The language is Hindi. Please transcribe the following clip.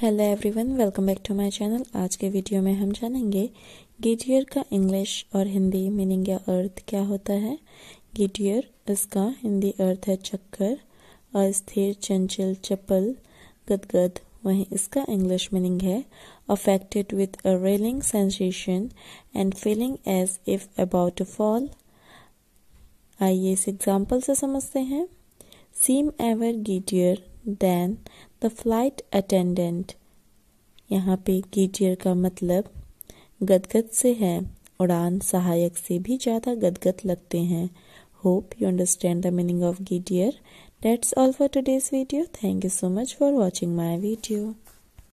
hello everyone welcome back to my channel आज के वीडियो में हम जानेंगे गिटियर का इंग्लिश और हिंदी मीनिंग या अर्थ क्या होता है गिटियर इसका हिंदी अर्थ है चक्कर अस्थिर चंचल चपल गदगद वहीं इसका इंग्लिश मीनिंग है affected with a reeling sensation and feeling as if about to fall आइए इस एग्जाम्पल से समझते हैं seem ever giddier than the flight attendant यहाँ पे गिटियर का मतलब गदगद से है उड़ान सहायक से भी ज़्यादा गदगद लगते हैं hope you understand the meaning of गिटियर that's all for today's video thank you so much for watching my video